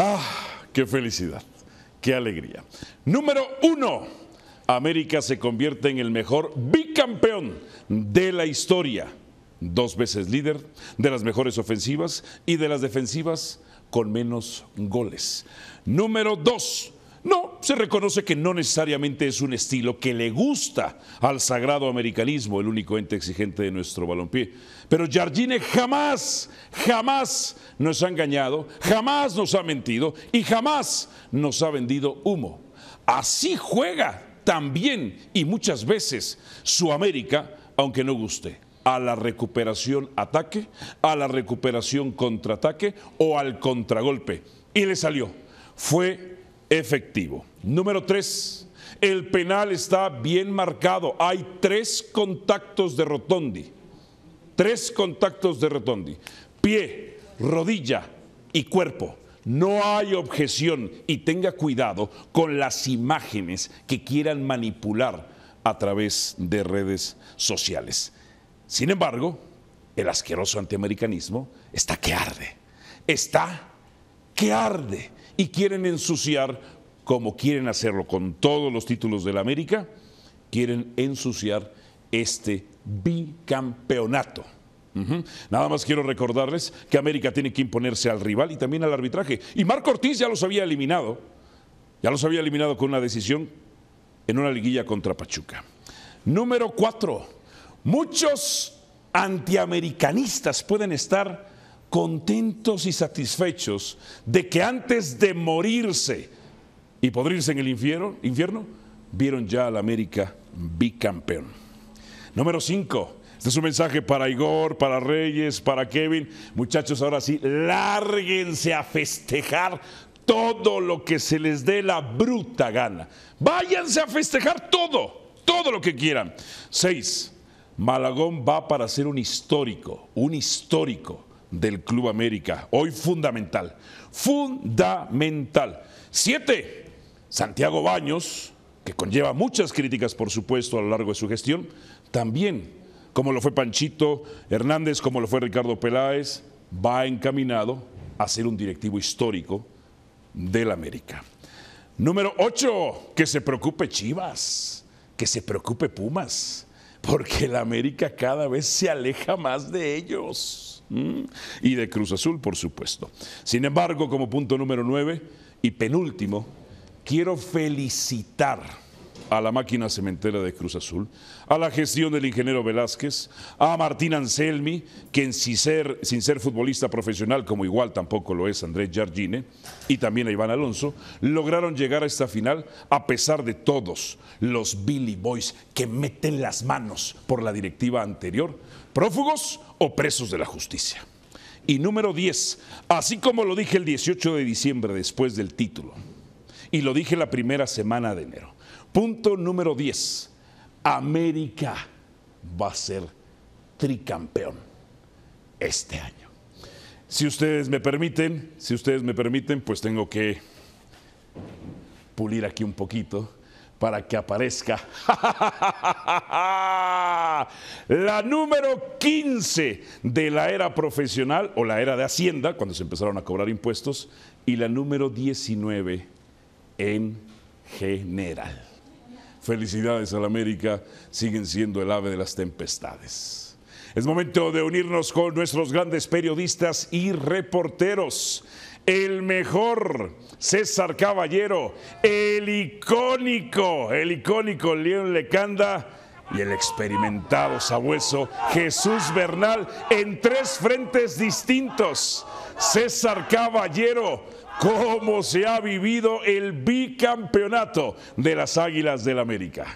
¡Ah! ¡Qué felicidad! ¡Qué alegría! Número uno. América se convierte en el mejor bicampeón de la historia. Dos veces líder de las mejores ofensivas y de las defensivas con menos goles. Número dos se reconoce que no necesariamente es un estilo que le gusta al sagrado americanismo, el único ente exigente de nuestro balompié. Pero Jardine jamás, jamás nos ha engañado, jamás nos ha mentido y jamás nos ha vendido humo. Así juega también y muchas veces su América, aunque no guste a la recuperación ataque, a la recuperación contraataque o al contragolpe. Y le salió. Fue efectivo. Número tres, el penal está bien marcado. Hay tres contactos de Rotondi. Tres contactos de Rotondi. Pie, rodilla y cuerpo. No hay objeción y tenga cuidado con las imágenes que quieran manipular a través de redes sociales. Sin embargo, el asqueroso antiamericanismo está que arde. Está que arde y quieren ensuciar, como quieren hacerlo con todos los títulos de la América, quieren ensuciar este bicampeonato. Nada más quiero recordarles que América tiene que imponerse al rival y también al arbitraje. Y Marco Ortiz ya los había eliminado, ya los había eliminado con una decisión en una liguilla contra Pachuca. Número cuatro, muchos antiamericanistas pueden estar contentos y satisfechos de que antes de morirse y podrirse en el infierno, infierno vieron ya a la América bicampeón. Número 5. Este es un mensaje para Igor, para Reyes, para Kevin. Muchachos, ahora sí, lárguense a festejar todo lo que se les dé la bruta gana. Váyanse a festejar todo, todo lo que quieran. 6, Malagón va para ser un histórico, un histórico del Club América. Hoy fundamental, fundamental. Siete, Santiago Baños, que conlleva muchas críticas, por supuesto, a lo largo de su gestión, también, como lo fue Panchito Hernández, como lo fue Ricardo Peláez, va encaminado a ser un directivo histórico del América. Número ocho que se preocupe Chivas, que se preocupe Pumas, porque el América cada vez se aleja más de ellos. Mm. y de Cruz Azul, por supuesto. Sin embargo, como punto número nueve y penúltimo, quiero felicitar a la máquina cementera de Cruz Azul, a la gestión del ingeniero Velázquez, a Martín Anselmi, quien sin ser, sin ser futbolista profesional, como igual tampoco lo es Andrés Jardine, y también a Iván Alonso, lograron llegar a esta final a pesar de todos los Billy Boys que meten las manos por la directiva anterior, prófugos o presos de la justicia. Y número 10, así como lo dije el 18 de diciembre después del título, y lo dije la primera semana de enero Punto número 10. América va a ser tricampeón este año. Si ustedes me permiten, si ustedes me permiten, pues tengo que pulir aquí un poquito para que aparezca la número 15 de la era profesional o la era de Hacienda, cuando se empezaron a cobrar impuestos, y la número 19 en general. Felicidades la América, siguen siendo el ave de las tempestades. Es momento de unirnos con nuestros grandes periodistas y reporteros. El mejor, César Caballero, el icónico, el icónico León Lecanda y el experimentado sabueso Jesús Bernal en tres frentes distintos. César Caballero, cómo se ha vivido el bicampeonato de las Águilas del América.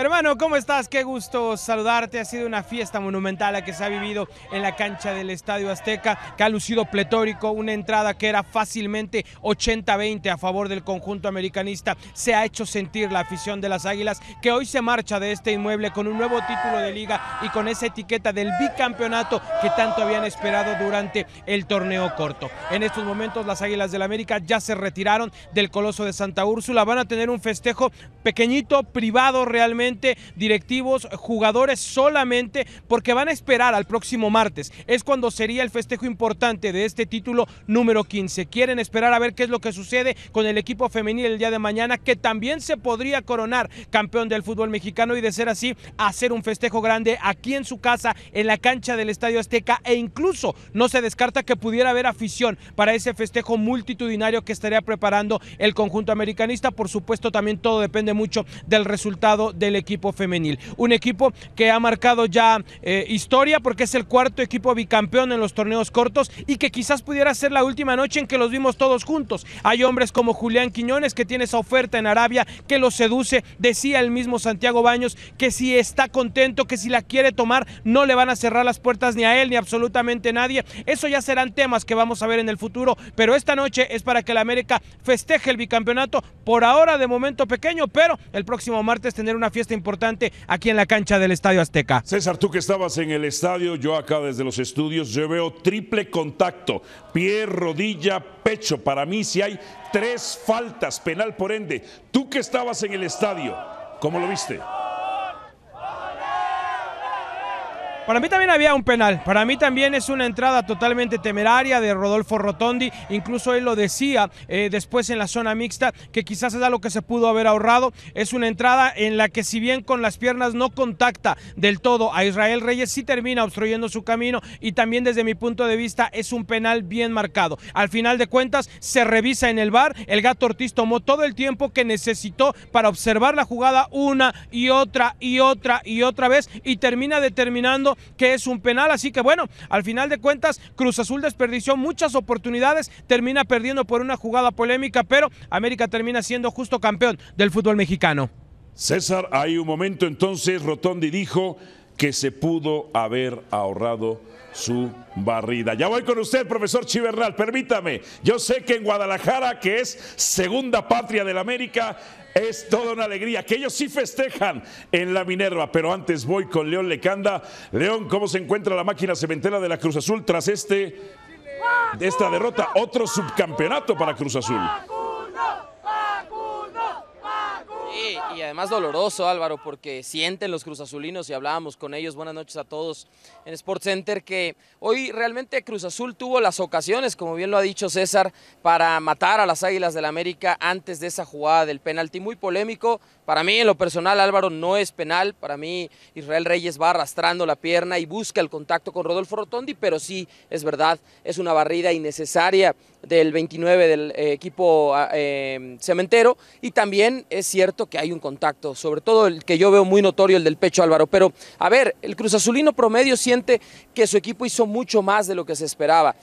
Hermano, ¿cómo estás? Qué gusto saludarte. Ha sido una fiesta monumental la que se ha vivido en la cancha del Estadio Azteca, que ha lucido pletórico, una entrada que era fácilmente 80-20 a favor del conjunto americanista. Se ha hecho sentir la afición de las Águilas, que hoy se marcha de este inmueble con un nuevo título de liga y con esa etiqueta del bicampeonato que tanto habían esperado durante el torneo corto. En estos momentos las Águilas del América ya se retiraron del Coloso de Santa Úrsula. Van a tener un festejo pequeñito, privado realmente directivos, jugadores solamente, porque van a esperar al próximo martes. Es cuando sería el festejo importante de este título número 15. Quieren esperar a ver qué es lo que sucede con el equipo femenil el día de mañana, que también se podría coronar campeón del fútbol mexicano y de ser así, hacer un festejo grande aquí en su casa, en la cancha del Estadio Azteca e incluso no se descarta que pudiera haber afición para ese festejo multitudinario que estaría preparando el conjunto americanista. Por supuesto, también todo depende mucho del resultado de equipo femenil. Un equipo que ha marcado ya eh, historia porque es el cuarto equipo bicampeón en los torneos cortos y que quizás pudiera ser la última noche en que los vimos todos juntos. Hay hombres como Julián Quiñones que tiene esa oferta en Arabia que lo seduce. Decía el mismo Santiago Baños que si está contento, que si la quiere tomar, no le van a cerrar las puertas ni a él ni absolutamente nadie. Eso ya serán temas que vamos a ver en el futuro, pero esta noche es para que la América festeje el bicampeonato. Por ahora, de momento pequeño, pero el próximo martes tener una fiesta fiesta importante aquí en la cancha del Estadio Azteca. César, tú que estabas en el estadio, yo acá desde los estudios, yo veo triple contacto, pie, rodilla, pecho. Para mí si hay tres faltas, penal por ende. Tú que estabas en el estadio, ¿cómo lo viste? Para mí también había un penal. Para mí también es una entrada totalmente temeraria de Rodolfo Rotondi. Incluso él lo decía eh, después en la zona mixta que quizás es algo que se pudo haber ahorrado. Es una entrada en la que si bien con las piernas no contacta del todo a Israel Reyes, sí termina obstruyendo su camino y también desde mi punto de vista es un penal bien marcado. Al final de cuentas se revisa en el bar. El gato Ortiz tomó todo el tiempo que necesitó para observar la jugada una y otra y otra y otra vez y termina determinando que es un penal. Así que bueno, al final de cuentas, Cruz Azul desperdició muchas oportunidades, termina perdiendo por una jugada polémica, pero América termina siendo justo campeón del fútbol mexicano. César, hay un momento entonces, Rotondi dijo que se pudo haber ahorrado su barrida. Ya voy con usted, profesor Chivernal, permítame. Yo sé que en Guadalajara, que es segunda patria de la América, es toda una alegría, que ellos sí festejan en la Minerva, pero antes voy con León Lecanda. León, ¿cómo se encuentra la máquina cementera de la Cruz Azul tras este, esta derrota? Otro subcampeonato para Cruz Azul. además doloroso, Álvaro, porque sienten los cruzazulinos y hablábamos con ellos. Buenas noches a todos en Sports Center. Que hoy realmente Cruz Azul tuvo las ocasiones, como bien lo ha dicho César, para matar a las Águilas del la América antes de esa jugada del penalti. Muy polémico. Para mí, en lo personal, Álvaro no es penal. Para mí, Israel Reyes va arrastrando la pierna y busca el contacto con Rodolfo Rotondi, pero sí, es verdad, es una barrida innecesaria del 29 del eh, equipo ah, em, cementero y también es cierto que hay un contacto, sobre todo el que yo veo muy notorio, el del pecho Álvaro. Pero a ver, el Cruz Azulino promedio siente que su equipo hizo mucho más de lo que se esperaba.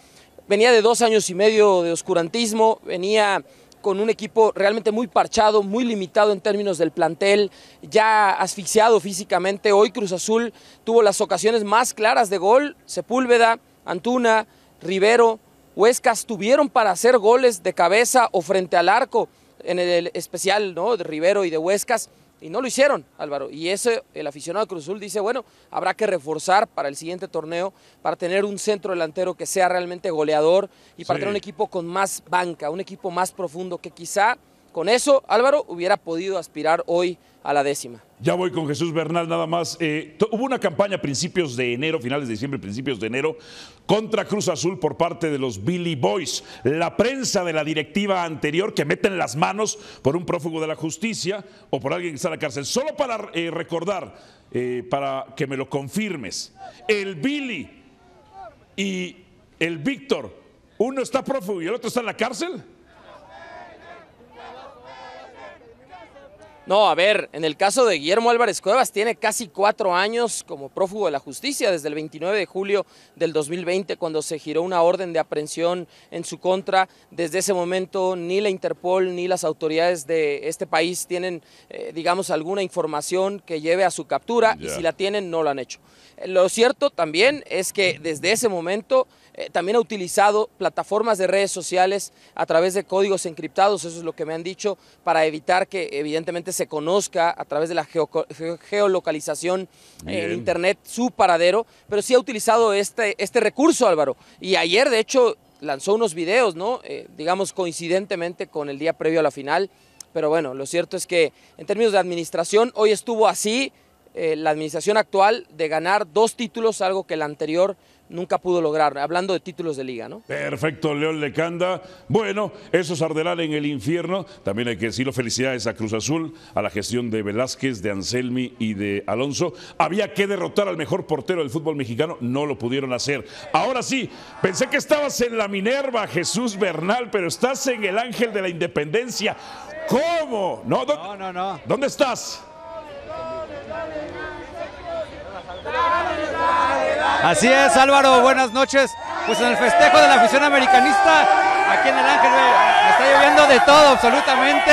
Venía de dos años y medio de oscurantismo, venía con un equipo realmente muy parchado, muy limitado en términos del plantel, ya asfixiado físicamente. Hoy Cruz Azul tuvo las ocasiones más claras de gol, Sepúlveda, Antuna, Rivero, Huescas tuvieron para hacer goles de cabeza o frente al arco, en el especial ¿no? de Rivero y de Huescas, y no lo hicieron, Álvaro. Y ese, el aficionado de Cruzul dice, bueno, habrá que reforzar para el siguiente torneo, para tener un centro delantero que sea realmente goleador y para tener un equipo con más banca, un equipo más profundo que quizá con eso, Álvaro hubiera podido aspirar hoy a la décima. Ya voy con Jesús Bernal nada más. Eh, hubo una campaña a principios de enero, finales de diciembre, principios de enero, contra Cruz Azul por parte de los Billy Boys. La prensa de la directiva anterior que meten las manos por un prófugo de la justicia o por alguien que está en la cárcel. Solo para eh, recordar, eh, para que me lo confirmes, el Billy y el Víctor, uno está prófugo y el otro está en la cárcel. No, a ver, en el caso de Guillermo Álvarez Cuevas, tiene casi cuatro años como prófugo de la justicia desde el 29 de julio del 2020, cuando se giró una orden de aprehensión en su contra. Desde ese momento, ni la Interpol ni las autoridades de este país tienen, eh, digamos, alguna información que lleve a su captura, y si la tienen, no lo han hecho. Eh, lo cierto también es que desde ese momento eh, también ha utilizado plataformas de redes sociales a través de códigos encriptados, eso es lo que me han dicho, para evitar que evidentemente se conozca a través de la geolocalización en Internet su paradero, pero sí ha utilizado este, este recurso, Álvaro. Y ayer, de hecho, lanzó unos videos, ¿no? Eh, digamos coincidentemente con el día previo a la final. Pero bueno, lo cierto es que en términos de administración, hoy estuvo así, eh, la administración actual de ganar dos títulos, algo que la anterior nunca pudo lograr, hablando de títulos de liga, ¿no? Perfecto, León Lecanda. Bueno, eso es en el infierno. También hay que decirlo, felicidades a Cruz Azul, a la gestión de Velázquez, de Anselmi y de Alonso. Había que derrotar al mejor portero del fútbol mexicano, no lo pudieron hacer. Ahora sí, pensé que estabas en la Minerva, Jesús Bernal, pero estás en el Ángel de la Independencia. ¿Cómo? no, no. no. ¿Dónde estás? Así es, Álvaro, buenas noches. Pues en el festejo de la afición americanista, aquí en el Ángel, está lloviendo de todo, absolutamente.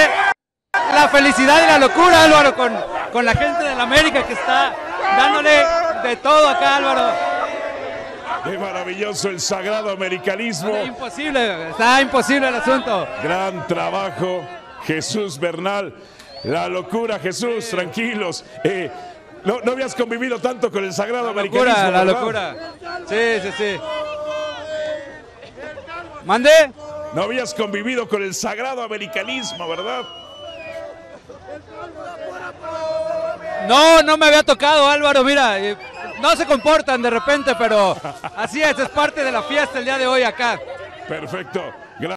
La felicidad y la locura, Álvaro, con, con la gente del América que está dándole de todo acá, Álvaro. Qué maravilloso el sagrado americanismo. Está imposible, está imposible el asunto. Gran trabajo, Jesús Bernal. La locura, Jesús, tranquilos. Eh, no, no habías convivido tanto con el sagrado americanismo, La locura, la locura. Sí, sí, sí. ¿Mande? No habías convivido con el sagrado americanismo, ¿verdad? No, no me había tocado, Álvaro, mira. Eh, no se comportan de repente, pero así es, es parte de la fiesta el día de hoy acá. Perfecto.